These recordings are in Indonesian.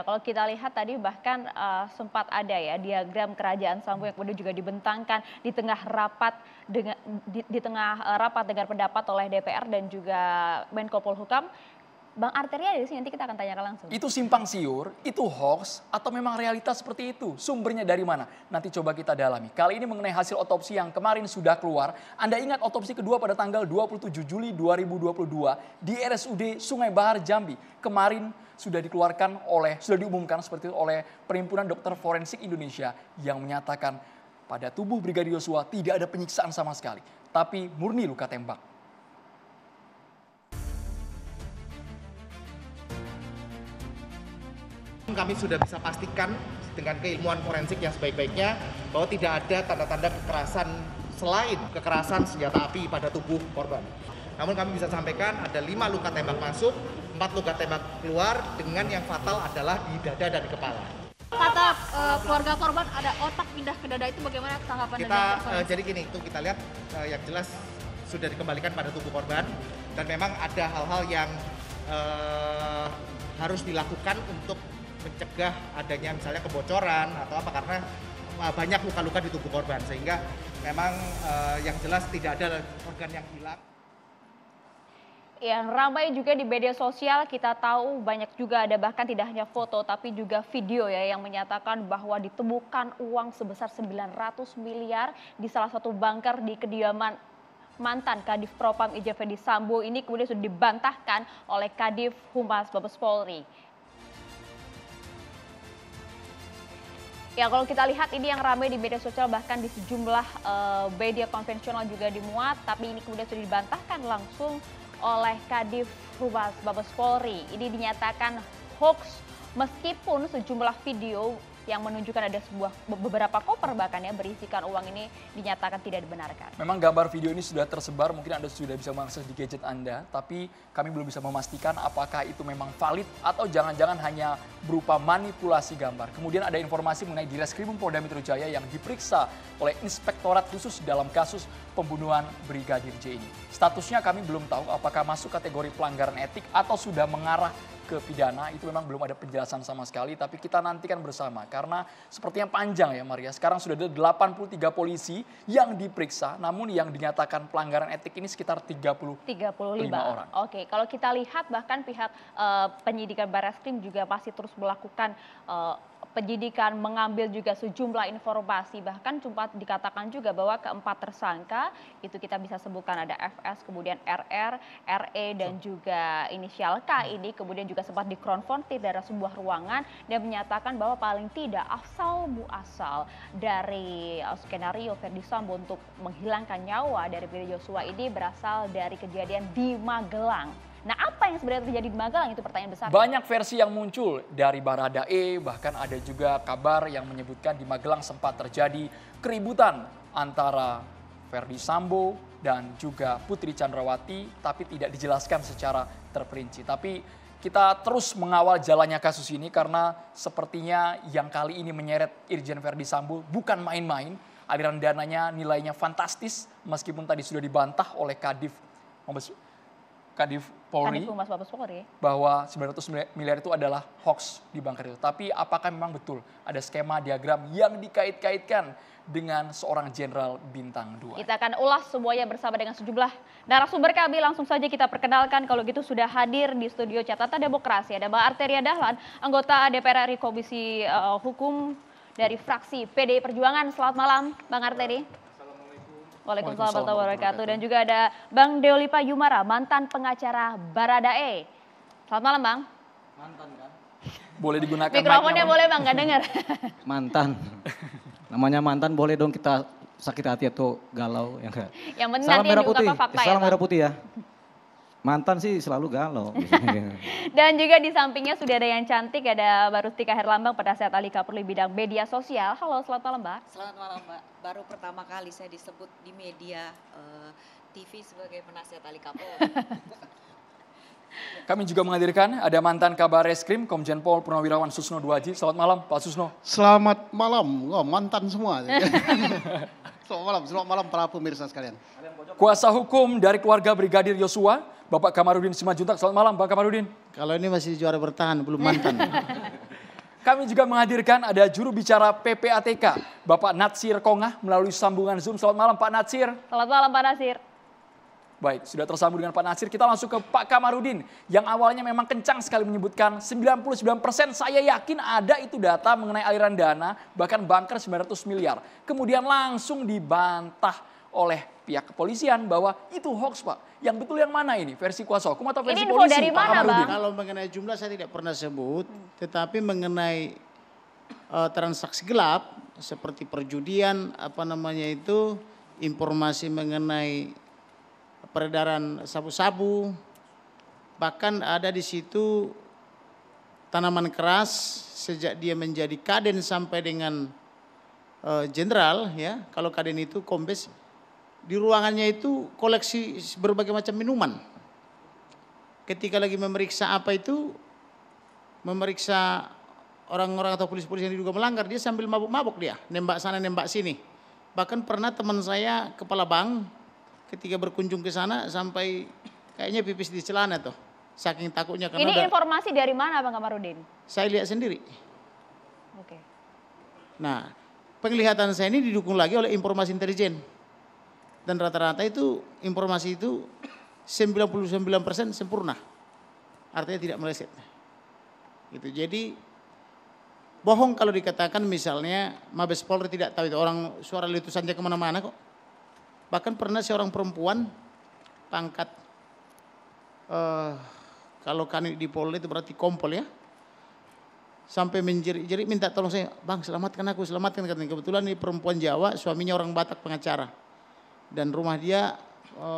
Ya, kalau kita lihat tadi bahkan uh, sempat ada ya diagram kerajaan Sambu yang kemudian juga dibentangkan di tengah rapat dengan di, di tengah eh, rapat dengar pendapat oleh DPR dan juga Menko Polhukam Bang Arteria dari sini nanti kita akan tanyakan langsung. Itu simpang siur, itu hoax, atau memang realitas seperti itu? Sumbernya dari mana? Nanti coba kita dalami. Kali ini mengenai hasil otopsi yang kemarin sudah keluar. Anda ingat otopsi kedua pada tanggal 27 Juli 2022 di RSUD Sungai Bahar Jambi. Kemarin sudah dikeluarkan oleh, sudah diumumkan seperti itu oleh Perhimpunan Dokter Forensik Indonesia yang menyatakan pada tubuh Brigadir Yosua tidak ada penyiksaan sama sekali, tapi murni luka tembak. kami sudah bisa pastikan dengan keilmuan forensik yang sebaik-baiknya bahwa tidak ada tanda-tanda kekerasan selain kekerasan senjata api pada tubuh korban. Namun kami bisa sampaikan ada lima luka tembak masuk, empat luka tembak keluar dengan yang fatal adalah di dada dan di kepala kata uh, keluarga korban ada otak pindah ke dada itu bagaimana tanggapan kita uh, jadi gini itu kita lihat uh, yang jelas sudah dikembalikan pada tubuh korban dan memang ada hal-hal yang uh, harus dilakukan untuk mencegah adanya misalnya kebocoran atau apa karena eh, banyak luka-luka di tubuh korban sehingga memang uh, yang jelas tidak ada organ yang hilang. Yang ramai juga di media sosial kita tahu banyak juga ada bahkan tidak hanya foto tapi juga video ya yang menyatakan bahwa ditemukan uang sebesar 900 miliar di salah satu bunker di kediaman mantan Kadif Propam Fendi Sambo ini kemudian sudah dibantahkan oleh Kadif Humas Mabes Polri. Ya kalau kita lihat ini yang ramai di media sosial bahkan di sejumlah uh, media konvensional juga dimuat, tapi ini kemudian sudah dibantahkan langsung oleh Kadif Humas Babes Polri. Ini dinyatakan hoax meskipun sejumlah video yang menunjukkan ada sebuah beberapa koper bahkan ya berisikan uang ini dinyatakan tidak dibenarkan. Memang gambar video ini sudah tersebar, mungkin Anda sudah bisa mengakses di gadget Anda, tapi kami belum bisa memastikan apakah itu memang valid atau jangan-jangan hanya berupa manipulasi gambar. Kemudian ada informasi mengenai Reskrimum Polda Metro Jaya yang diperiksa oleh Inspektorat Khusus dalam kasus pembunuhan Brigadir J ini. Statusnya kami belum tahu apakah masuk kategori pelanggaran etik atau sudah mengarah ke pidana itu memang belum ada penjelasan sama sekali tapi kita nantikan bersama karena sepertinya panjang ya Maria. Sekarang sudah ada 83 polisi yang diperiksa namun yang dinyatakan pelanggaran etik ini sekitar 30 35 orang. Oke, kalau kita lihat bahkan pihak uh, penyidikan Barreskrim juga masih terus melakukan uh, penyidikan mengambil juga sejumlah informasi bahkan sempat dikatakan juga bahwa keempat tersangka itu kita bisa sebutkan ada FS kemudian RR, RE dan juga inisial K ini kemudian juga sempat dikonfrontir dari sebuah ruangan dan menyatakan bahwa paling tidak asal asal dari uh, skenario Ferdi Sambo untuk menghilangkan nyawa dari Brigadir Yosua ini berasal dari kejadian di Magelang. Nah, apa yang sebenarnya terjadi di Magelang itu pertanyaan besar. Banyak versi yang muncul dari Barada E, bahkan ada juga kabar yang menyebutkan di Magelang sempat terjadi keributan antara Ferdi Sambo dan juga Putri Chandrawati, tapi tidak dijelaskan secara terperinci. Tapi kita terus mengawal jalannya kasus ini karena sepertinya yang kali ini menyeret Irjen Verdi Sambo bukan main-main. Aliran dananya nilainya fantastis meskipun tadi sudah dibantah oleh Kadif Mabes Kadif Polri, Kadif Humas Mabes Polri bahwa 900 miliar itu adalah hoax di bank itu. Tapi apakah memang betul ada skema diagram yang dikait-kaitkan dengan seorang jenderal bintang 2? Kita akan ulas semuanya bersama dengan sejumlah narasumber kami. Langsung saja kita perkenalkan kalau gitu sudah hadir di studio catatan demokrasi. Ada Mbak Arteria Dahlan, anggota DPR RI Komisi uh, Hukum dari fraksi PD Perjuangan. Selamat malam Bang Arteri. Waalaikumsalam warahmatullahi wabarakatuh. Dan juga ada Bang Deolipa Yumara, mantan pengacara Baradae. Selamat malam Bang. Mantan kan? Boleh digunakan Mikrofonnya boleh Bang, gak dengar. mantan. Namanya mantan boleh dong kita sakit hati atau galau. Ya yang. Yang penting Salam nanti merah putih. Fakta, Salam ya, merah ya, putih ya. Mantan sih selalu galau. Dan juga di sampingnya sudah ada yang cantik, ada Baru Herlambang, penasihat Ali Kapurli Bidang Media Sosial. Halo, selamat malam Mbak. Selamat malam Mbak. Baru pertama kali saya disebut di media uh, eh, TV sebagai penasihat Ali Kapurli. Kami juga menghadirkan ada mantan kabar reskrim Komjen Pol Purnawirawan Susno Duaji. Selamat malam Pak Susno. Selamat malam, oh, mantan semua. selamat malam, selamat malam para pemirsa sekalian. Kuasa hukum dari keluarga Brigadir Yosua Bapak Kamarudin Simajuntak. Selamat malam Bapak Kamarudin. Kalau ini masih juara bertahan, belum mantan. Kami juga menghadirkan ada juru bicara PPATK, Bapak Natsir Kongah melalui sambungan Zoom. Selamat malam Pak Natsir. Selamat malam Pak Natsir. Baik, sudah tersambung dengan Pak Natsir. Kita langsung ke Pak Kamarudin yang awalnya memang kencang sekali menyebutkan 99% saya yakin ada itu data mengenai aliran dana bahkan banker 900 miliar. Kemudian langsung dibantah oleh pihak kepolisian bahwa itu hoax pak. Yang betul yang mana ini? Versi kuasa hukum atau versi ini info polisi? Dari mana, Pak bang? Kalau mengenai jumlah saya tidak pernah sebut, tetapi mengenai uh, transaksi gelap seperti perjudian apa namanya itu informasi mengenai peredaran sabu-sabu bahkan ada di situ tanaman keras sejak dia menjadi kaden sampai dengan eh, jenderal uh, ya kalau kaden itu kombes di ruangannya itu koleksi berbagai macam minuman. Ketika lagi memeriksa apa itu, memeriksa orang-orang atau polisi-polisi yang diduga melanggar, dia sambil mabuk-mabuk dia, nembak sana, nembak sini. Bahkan pernah teman saya kepala bank ketika berkunjung ke sana sampai kayaknya pipis di celana tuh. Saking takutnya karena Ini ada, informasi dari mana Bang Kamarudin? Saya lihat sendiri. Oke. Okay. Nah, penglihatan saya ini didukung lagi oleh informasi intelijen dan rata-rata itu informasi itu 99% sempurna. Artinya tidak meleset. Gitu. Jadi bohong kalau dikatakan misalnya Mabes Polri tidak tahu itu orang suara letusannya kemana-mana kok. Bahkan pernah seorang perempuan pangkat uh, kalau kan di Polri itu berarti kompol ya. Sampai menjerit-jerit minta tolong saya, bang selamatkan aku, selamatkan. Kebetulan ini perempuan Jawa, suaminya orang Batak pengacara dan rumah dia e,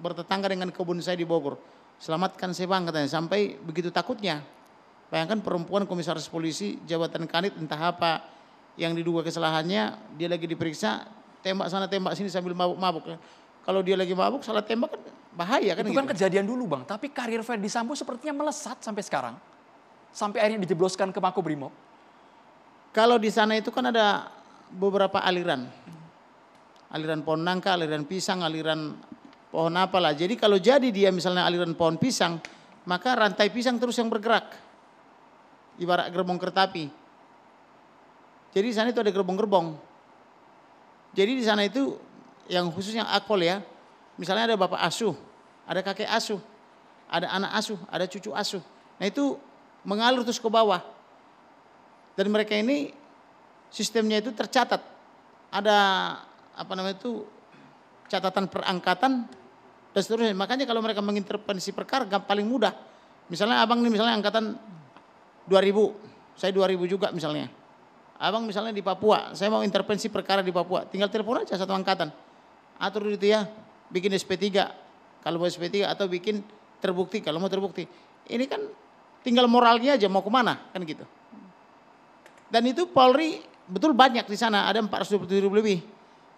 bertetangga dengan kebun saya di Bogor. Selamatkan saya bang katanya sampai begitu takutnya. Bayangkan perempuan komisaris polisi jabatan kanit entah apa yang diduga kesalahannya dia lagi diperiksa tembak sana tembak sini sambil mabuk-mabuk. Kalau dia lagi mabuk salah tembak kan bahaya kan. Itu gitu. kan kejadian dulu bang. Tapi karir Ferdi Sambo sepertinya melesat sampai sekarang. Sampai akhirnya dijebloskan ke Makobrimob. Kalau di sana itu kan ada beberapa aliran aliran pohon nangka, aliran pisang, aliran pohon apalah. Jadi kalau jadi dia misalnya aliran pohon pisang, maka rantai pisang terus yang bergerak. Ibarat gerbong kereta api. Jadi di sana itu ada gerbong-gerbong. Jadi di sana itu yang khusus yang akpol ya. Misalnya ada bapak asuh, ada kakek asuh, ada anak asuh, ada cucu asuh. Nah itu mengalir terus ke bawah. Dan mereka ini sistemnya itu tercatat. Ada apa namanya itu catatan perangkatan dan seterusnya. Makanya kalau mereka mengintervensi perkara paling mudah. Misalnya abang ini misalnya angkatan 2000, saya 2000 juga misalnya. Abang misalnya di Papua, saya mau intervensi perkara di Papua, tinggal telepon aja satu angkatan. Atur itu ya, bikin SP3, kalau mau SP3 atau bikin terbukti, kalau mau terbukti. Ini kan tinggal moralnya aja mau kemana, kan gitu. Dan itu Polri betul banyak di sana, ada 427 lebih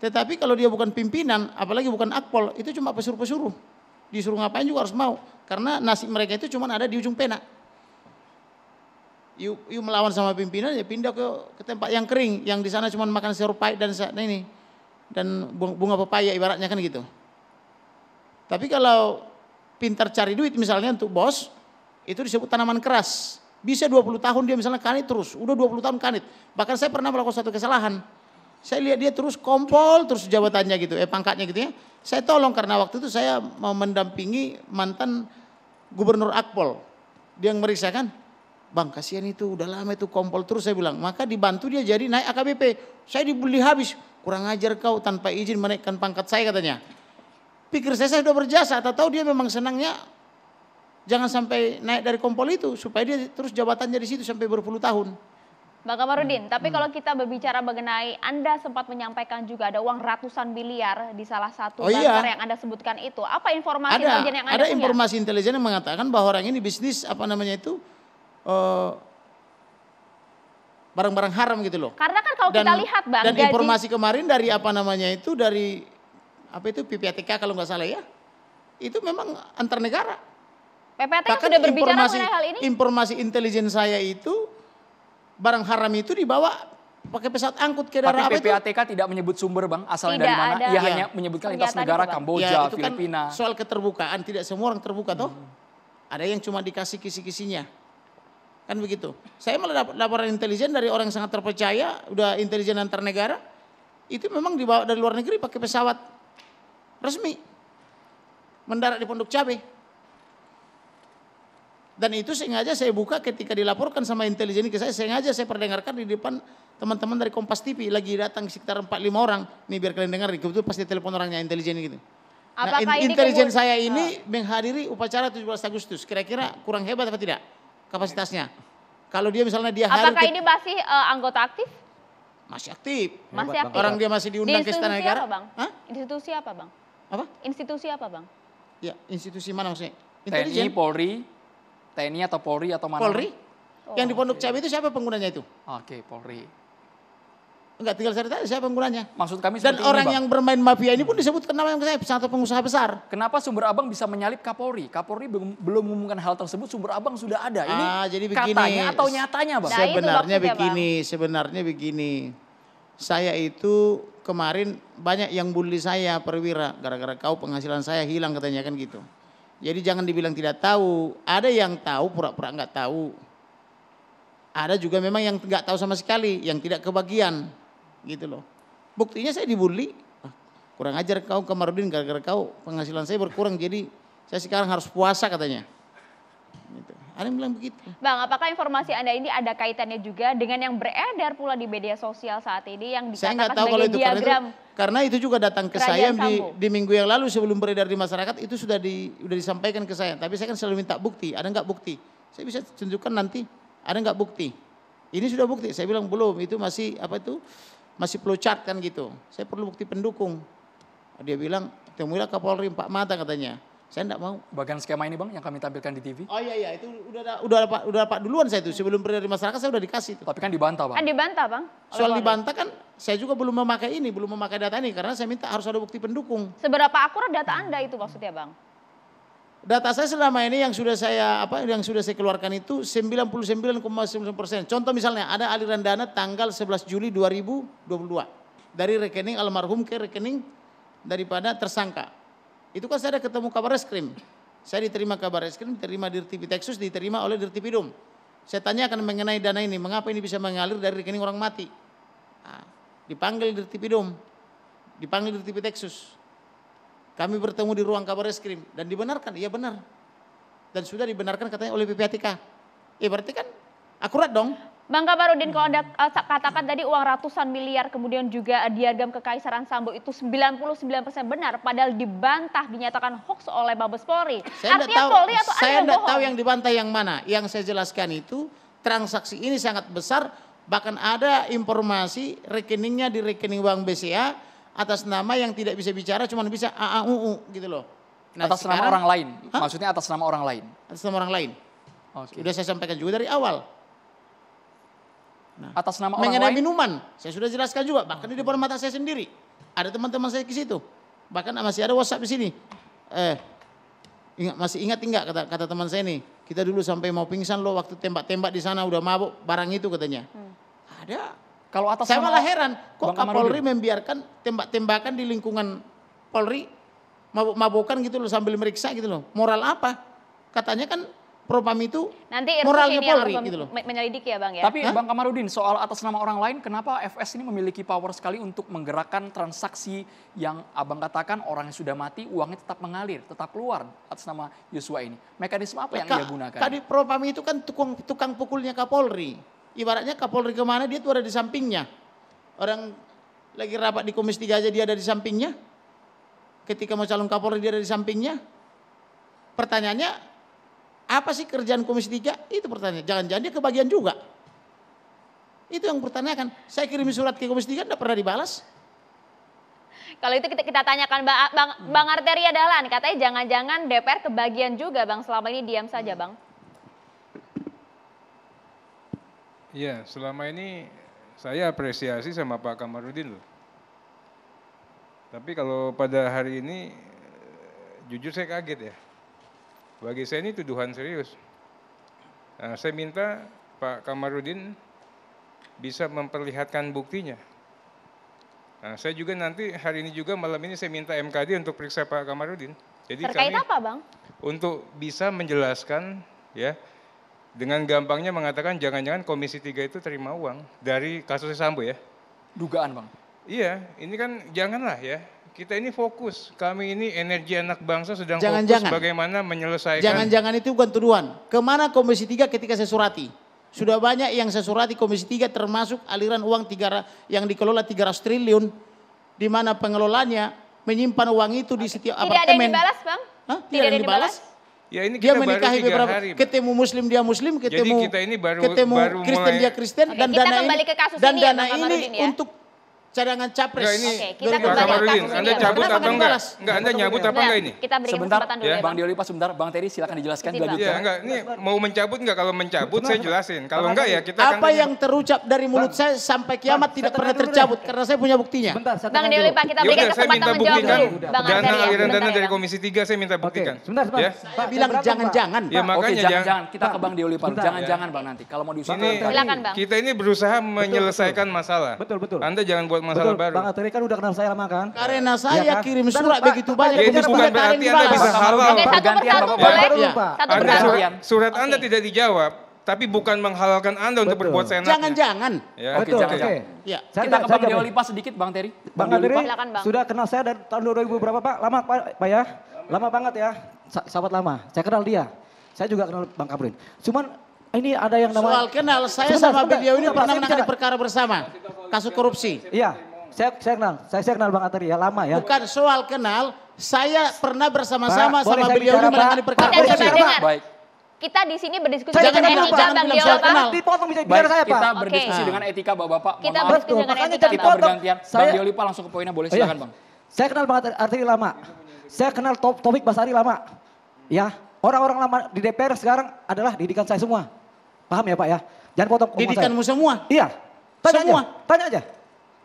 tetapi kalau dia bukan pimpinan, apalagi bukan akpol, itu cuma pesuruh-pesuruh. Disuruh ngapain juga harus mau. Karena nasib mereka itu cuma ada di ujung pena. Yuk, yuk melawan sama pimpinan ya pindah ke, ke tempat yang kering, yang di sana cuma makan sirup pahit dan saat ini dan bunga pepaya ibaratnya kan gitu. Tapi kalau pintar cari duit misalnya untuk bos, itu disebut tanaman keras. Bisa 20 tahun dia misalnya kanit terus, udah 20 tahun kanit. Bahkan saya pernah melakukan satu kesalahan saya lihat dia terus kompol terus jabatannya gitu, eh pangkatnya gitu ya. Saya tolong karena waktu itu saya mau mendampingi mantan gubernur Akpol. Dia yang meriksa kan, bang kasihan itu udah lama itu kompol terus saya bilang. Maka dibantu dia jadi naik AKBP. Saya dibully habis, kurang ajar kau tanpa izin menaikkan pangkat saya katanya. Pikir saya, saya sudah berjasa, atau tahu dia memang senangnya jangan sampai naik dari kompol itu supaya dia terus jabatannya di situ sampai berpuluh tahun. Bang Kamarudin, hmm. tapi kalau hmm. kita berbicara mengenai Anda sempat menyampaikan juga ada uang ratusan miliar di salah satu oh, iya. yang Anda sebutkan itu. Apa informasi ada, intelijen yang Anda ada punya? Ada informasi intelijen yang mengatakan bahwa orang ini bisnis apa namanya itu barang eh, barang-barang haram gitu loh. Karena kan kalau dan, kita lihat Bang Dan gaji, informasi kemarin dari apa namanya itu dari apa itu PPATK kalau nggak salah ya. Itu memang antar negara. PPATK Bahkan sudah berbicara mengenai hal ini? Informasi intelijen saya itu barang haram itu dibawa pakai pesawat angkut ke daerah Tapi PPATK tidak menyebut sumber bang asalnya dari mana ada. ya, ya hanya menyebutkan lintas negara itu, Kamboja ya, itu kan Filipina kan soal keterbukaan tidak semua orang terbuka toh hmm. ada yang cuma dikasih kisi-kisinya kan begitu saya malah dapat laporan intelijen dari orang yang sangat terpercaya udah intelijen antar negara itu memang dibawa dari luar negeri pakai pesawat resmi mendarat di Pondok Cabe dan itu sengaja saya buka ketika dilaporkan sama intelijen ke saya, sengaja saya perdengarkan di depan teman-teman dari Kompas TV lagi datang sekitar 4 5 orang. Nih biar kalian dengar, kebetulan pasti telepon orangnya intelijen gitu. Nah, Apakah nah, in intelijen saya ini oh. menghadiri upacara 17 Agustus. Kira-kira kurang hebat atau tidak kapasitasnya? Kalau dia misalnya dia Apakah hari ini masih uh, anggota aktif? Masih aktif. Masih aktif. Orang dia masih diundang Di ke istana negara. bang? Hah? Institusi apa, Bang? Apa? Institusi apa, Bang? Ya, institusi mana maksudnya? Intelijen. TNI, Polri, TNI atau Polri atau mana? Polri. Oh, yang di Pondok okay. Cabe itu siapa penggunanya itu? Oke, okay, Polri. Enggak tinggal cerita siapa penggunanya. Maksud kami Dan orang ini, yang bermain mafia ini pun disebut kenapa yang saya satu pengusaha besar. Kenapa Sumber Abang bisa menyalip Kapolri? Kapolri belum, belum mengumumkan hal tersebut, Sumber Abang sudah ada. Ini ah, jadi begini, katanya atau nyatanya, Bang? Nah, nah, sebenarnya begini, sebenarnya begini. Saya itu kemarin banyak yang bully saya perwira gara-gara kau penghasilan saya hilang katanya kan gitu. Jadi jangan dibilang tidak tahu. Ada yang tahu pura-pura nggak tahu. Ada juga memang yang nggak tahu sama sekali, yang tidak kebagian, gitu loh. Buktinya saya dibully. Ah, kurang ajar kau kemarin, gara-gara kau penghasilan saya berkurang jadi saya sekarang harus puasa katanya. Gitu. Ada yang bilang begitu. Bang, apakah informasi Anda ini ada kaitannya juga dengan yang beredar pula di media sosial saat ini yang dikatakan saya tahu kalau diagram? Itu, karena itu juga datang ke Kerajaan saya di, di minggu yang lalu sebelum beredar di masyarakat itu sudah di sudah disampaikan ke saya. Tapi saya kan selalu minta bukti. Ada nggak bukti? Saya bisa tunjukkan nanti. Ada nggak bukti? Ini sudah bukti. Saya bilang belum. Itu masih apa itu? Masih pelucat kan gitu. Saya perlu bukti pendukung. Dia bilang temuilah Kapolri empat mata katanya. Saya enggak mau. Bagian skema ini Bang yang kami tampilkan di TV? Oh iya iya itu udah ada, udah dapat udah dapat duluan saya itu sebelum dari masyarakat saya udah dikasih itu. Tapi kan dibantah Bang. Kan dibantah Bang. Soal dibantah kan saya juga belum memakai ini, belum memakai data ini karena saya minta harus ada bukti pendukung. Seberapa akurat data Anda itu maksudnya Bang? Data saya selama ini yang sudah saya apa yang sudah saya keluarkan itu sembilan persen. Contoh misalnya ada aliran dana tanggal 11 Juli 2022 dari rekening almarhum ke rekening daripada tersangka itu kan saya ada ketemu kabar reskrim. Saya diterima kabar reskrim, diterima di TV Texas, diterima oleh Dom. Saya tanyakan mengenai dana ini, mengapa ini bisa mengalir dari rekening orang mati? Nah, dipanggil Dom, dipanggil Dirtipi Texas. Kami bertemu di ruang kabar reskrim dan dibenarkan, iya benar. Dan sudah dibenarkan katanya oleh PPATK. Iya eh, berarti kan akurat dong. Bang Kabarudin kalau Anda eh, katakan tadi uang ratusan miliar kemudian juga eh, diagam kekaisaran Sambo itu 99% benar padahal dibantah dinyatakan hoax oleh Mabes Polri. Saya tidak tahu, Polri atau Saya tidak tahu yang dibantah yang mana. Yang saya jelaskan itu transaksi ini sangat besar bahkan ada informasi rekeningnya di rekening Bank BCA atas nama yang tidak bisa bicara cuma bisa AAUU gitu loh. Nah, atas sekarang, nama orang lain. Hah? Maksudnya atas nama orang lain. Atas nama orang lain. Okay. Sudah saya sampaikan juga dari awal. Nah, atas nama orang mengenai lain. minuman, saya sudah jelaskan juga. Bahkan di depan mata saya sendiri. Ada teman-teman saya ke situ. Bahkan masih ada WhatsApp di sini. Eh, ingat, masih ingat enggak kata, kata teman saya ini, Kita dulu sampai mau pingsan loh waktu tembak-tembak di sana udah mabuk barang itu katanya. Hmm. Ada. Kalau atas saya malah heran kok Kapolri membiarkan tembak-tembakan di lingkungan Polri mabuk-mabukan gitu loh sambil meriksa gitu loh. Moral apa? Katanya kan propam itu Nanti moralnya Polri gitu loh. Menyelidiki ya Bang ya. Tapi Hah? Bang Kamarudin soal atas nama orang lain kenapa FS ini memiliki power sekali untuk menggerakkan transaksi yang Abang katakan orang yang sudah mati uangnya tetap mengalir, tetap keluar atas nama Yosua ini. Mekanisme apa yang Ka, dia gunakan? Tadi propam itu kan tukang tukang pukulnya Kapolri. Ibaratnya Kapolri kemana dia tuh ada di sampingnya. Orang lagi rapat di Komisi 3 aja dia ada di sampingnya. Ketika mau calon Kapolri dia ada di sampingnya. Pertanyaannya apa sih kerjaan Komisi Tiga? Itu pertanyaan. Jangan-jangan dia kebagian juga. Itu yang pertanyaan. Saya kirim surat ke Komisi Tiga, tidak pernah dibalas. Kalau itu kita, kita tanyakan Bang, Bang, Bang Arteria Dahlan, katanya jangan-jangan DPR kebagian juga Bang, selama ini diam saja Bang. Iya, selama ini saya apresiasi sama Pak Kamarudin loh. Tapi kalau pada hari ini, jujur saya kaget ya. Bagi saya ini tuduhan serius. Nah, saya minta Pak Kamarudin bisa memperlihatkan buktinya. Nah, saya juga nanti hari ini juga malam ini saya minta MKD untuk periksa Pak Kamarudin. Jadi Terkait kami apa, Bang? Untuk bisa menjelaskan ya dengan gampangnya mengatakan jangan-jangan Komisi 3 itu terima uang dari kasus Sambo ya. Dugaan, Bang. Iya, ini kan janganlah ya. Kita ini fokus, kami ini energi anak bangsa sedang jangan, fokus jangan. bagaimana menyelesaikan. Jangan-jangan itu bukan tuduhan. Kemana Komisi 3 ketika saya surati? Sudah banyak yang saya surati Komisi 3 termasuk aliran uang tiga, yang dikelola 300 triliun. Di mana pengelolanya menyimpan uang itu di setiap Tidak apartemen. Tidak ada yang dibalas Bang? Hah? Tidak, Tidak ada yang dibalas? Ya ini dia menikahi beberapa hari, ketemu muslim dia muslim ketemu Jadi kita ini baru, ketemu baru Kristen mulai. dia Kristen Oke, dan dana ini, ke dan ini ya, dana ya, ini ya? untuk cadangan capres. Enggak, ini Oke, kita kembali ke Anda cabut apa enggak? Enggak, Enggak, Anda nyabut apa enggak ini? Kita berikan sebentar, kesempatan dulu ya. ya Bang Diolipa sebentar, Bang Terry silakan dijelaskan dilanjutkan. Ya, enggak, ini mau mencabut enggak? Kalau mencabut saya jelasin. Kalau enggak ya kita Apa yang terucap dari mulut saya sampai kiamat tidak pernah tercabut karena saya punya buktinya. Bang Diolipa kita ya berikan kesempatan menjawab dulu. Bang Dana aliran dana ya, dari Komisi 3 saya minta buktikan. Sebentar, sebentar. Saya bilang jangan-jangan. Ya makanya jangan. Kita ke Bang Diolipa. Jangan-jangan Bang nanti. Kalau mau diusahakan. Kita ini berusaha menyelesaikan masalah. Betul, betul. Anda jangan buat masalah Betul, baru. Bang Atri kan udah kenal saya lama kan? Karena saya ya kan? kirim surat Dan, begitu banyak. Jadi bukan berarti Anda bisa halal. Oke, satu persatu boleh. Satu persatu. Surat Anda tidak dijawab tapi bukan menghalalkan Anda Betul. untuk berbuat senang. Jangan-jangan. Ya. Gitu, gitu. oke. Betul, Jangan. Ya. Saya Kita ke Bang Dewa Lipa sedikit Bang Terry. Bang, Bang Teri sudah kenal saya dari tahun 2000 berapa Pak? Lama Pak ya? Lama banget ya. Sahabat lama. Saya kenal dia. Saya juga kenal Bang Kabrin. Cuman ini ada yang namanya soal kenal saya sebentar, sama sebentar, beliau ini pernah menangani perkara bersama kasus korupsi. Iya, saya saya kenal, saya, saya kenal Bang Atari ya lama ya. Bukan soal kenal, saya pernah bersama-sama sama beliau ini menangani perkara korupsi. Baik. Kita di sini berdiskusi saya dengan etika Bang Jangan bilang saya kenal. Dipotong bisa bicara saya Pak. Kita berdiskusi okay. dengan etika Bapak-bapak. Kita berdiskusi dengan etika. Kita bergantian. Bang berdiskusi langsung ke poinnya boleh oh, iya. silakan Bang. Saya kenal Bang Atari lama. Saya kenal Topik Basari lama. Ya, orang-orang lama di DPR sekarang adalah didikan saya semua. Paham ya Pak ya? Jangan potong. saya Didikanmu semua? Iya. Tanya semua. aja. Tanya aja.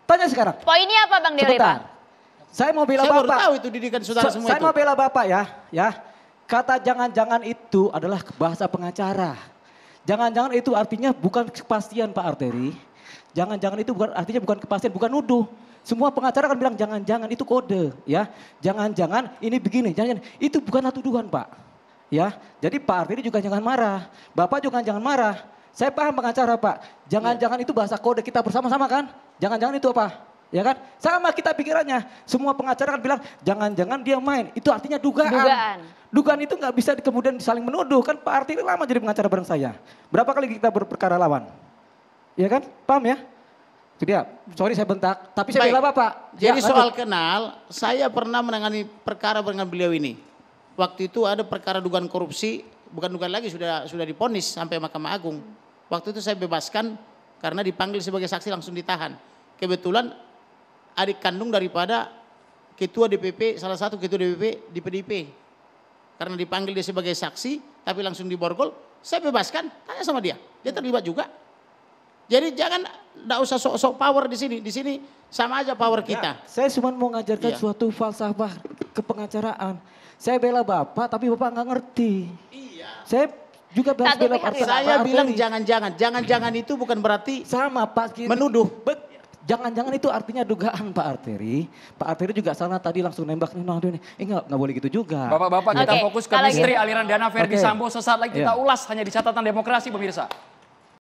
Tanya sekarang. Poinnya apa Bang Dewi Pak? Saya mau bela saya Bapak. Saya tahu itu didikan saudara semua Saya itu. mau bela Bapak ya. ya. Kata jangan-jangan itu adalah bahasa pengacara. Jangan-jangan itu artinya bukan kepastian Pak Arteri. Jangan-jangan itu bukan artinya bukan kepastian, bukan nuduh. Semua pengacara akan bilang jangan-jangan itu kode, ya. Jangan-jangan ini begini, jangan, jangan itu bukan tuduhan, Pak. Ya, jadi Pak Artiri juga jangan marah. Bapak juga jangan marah. Saya paham pengacara Pak. Jangan-jangan itu bahasa kode kita bersama-sama kan? Jangan-jangan itu apa? Ya kan? Sama kita pikirannya. Semua pengacara kan bilang, jangan-jangan dia main. Itu artinya dugaan. Dugaan, dugaan itu nggak bisa kemudian saling menuduh. Kan Pak Artiri lama jadi pengacara bareng saya. Berapa kali kita berperkara lawan? Ya kan? Paham ya? Jadi ya, sorry saya bentak, tapi saya bilang apa Bapak. Ya, jadi ya, soal kenal, saya pernah menangani perkara dengan beliau ini. Waktu itu ada perkara dugaan korupsi, bukan dugaan lagi sudah sudah diponis sampai Mahkamah Agung. Waktu itu saya bebaskan karena dipanggil sebagai saksi langsung ditahan. Kebetulan adik kandung daripada ketua DPP, salah satu ketua DPP di PDIP. Karena dipanggil dia sebagai saksi, tapi langsung diborgol, saya bebaskan, tanya sama dia. Dia terlibat juga. Jadi jangan tidak usah sok-sok power di sini. Di sini sama aja power ya, kita. Ya, saya cuma mau ngajarkan ya. suatu falsafah kepengacaraan. Saya bela Bapak tapi Bapak nggak ngerti. Iya. Saya juga bahas bela Bapak. Saya bilang jangan-jangan. Jangan-jangan itu bukan berarti sama Pak Kiri. menuduh. Jangan-jangan itu artinya dugaan Pak Arteri. Pak Arteri juga salah tadi langsung nembak nih nah, nih. Nah, nah. Eh enggak, enggak boleh gitu juga. Bapak-bapak kita okay. fokus ke misteri gitu. aliran dana Ferdi okay. Sambo. Sesaat lagi iya. kita ulas hanya di catatan demokrasi pemirsa.